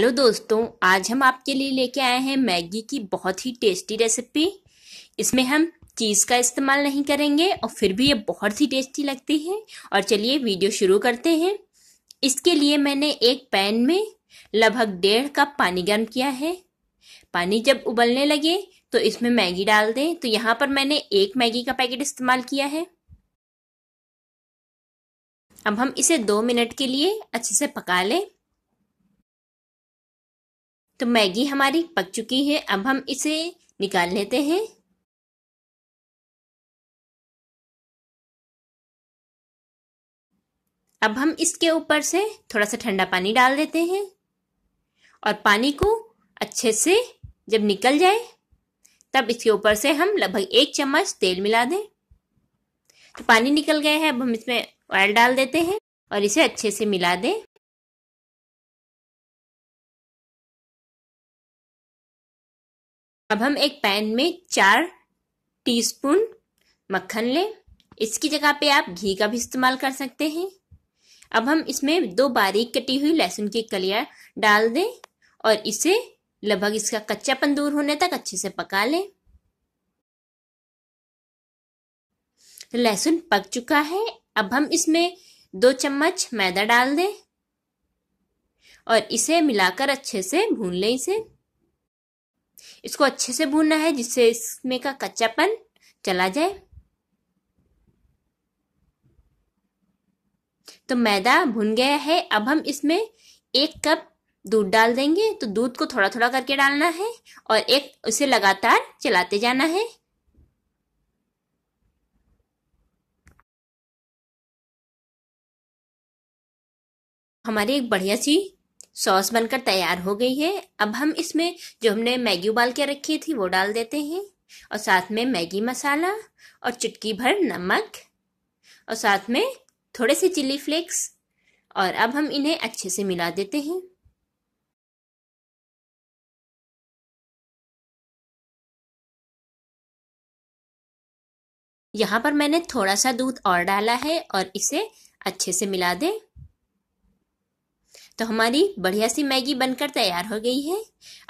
hello दोस्तों आज हम आपके लिए लेके आए हैं मैगी की बहुत ही टेस्टी रेसिपी इसमें हम चीज़ का इस्तेमाल नहीं करेंगे और फिर भी ये बहुत ही टेस्टी लगती है और चलिए वीडियो शुरू करते हैं इसके लिए मैंने एक पैन में लगभग डेढ़ कप पानी गर्म किया है पानी जब उबलने लगे तो इसमें मैगी डाल दें तो यहाँ पर मैंने एक मैगी का पैकेट इस्तेमाल किया है अब हम इसे दो मिनट के लिए अच्छे से पका लें तो मैगी हमारी पक चुकी है अब हम इसे निकाल लेते हैं अब हम इसके ऊपर से थोड़ा सा ठंडा पानी डाल देते हैं और पानी को अच्छे से जब निकल जाए तब इसके ऊपर से हम लगभग एक चम्मच तेल मिला दें तो पानी निकल गया है अब हम इसमें ऑयल डाल देते हैं और इसे अच्छे से मिला दें अब हम एक पैन में चार टीस्पून मक्खन लें इसकी जगह पे आप घी का भी इस्तेमाल कर सकते हैं अब हम इसमें दो बारीक कटी हुई लहसुन की कलियां डाल दें और इसे लगभग इसका कच्चापन दूर होने तक अच्छे से पका लें लहसुन पक चुका है अब हम इसमें दो चम्मच मैदा डाल दें और इसे मिलाकर अच्छे से भून लें इसे इसको अच्छे से भूनना है जिससे इसमें का कच्चापन चला जाए तो मैदा भुन गया है अब हम इसमें एक कप दूध डाल देंगे तो दूध को थोड़ा थोड़ा करके डालना है और एक उसे लगातार चलाते जाना है हमारी एक बढ़िया सी सॉस बनकर तैयार हो गई है अब हम इसमें जो हमने मैगी उबाल के रखी थी वो डाल देते हैं और साथ में मैगी मसाला और चुटकी भर नमक और साथ में थोड़े से चिली फ्लेक्स और अब हम इन्हें अच्छे से मिला देते हैं यहाँ पर मैंने थोड़ा सा दूध और डाला है और इसे अच्छे से मिला दें तो हमारी बढ़िया सी मैगी बनकर तैयार हो गई है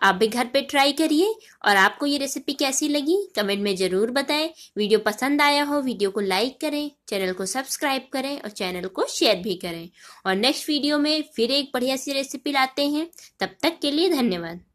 आप भी घर पे ट्राई करिए और आपको ये रेसिपी कैसी लगी कमेंट में ज़रूर बताएं वीडियो पसंद आया हो वीडियो को लाइक करें चैनल को सब्सक्राइब करें और चैनल को शेयर भी करें और नेक्स्ट वीडियो में फिर एक बढ़िया सी रेसिपी लाते हैं तब तक के लिए धन्यवाद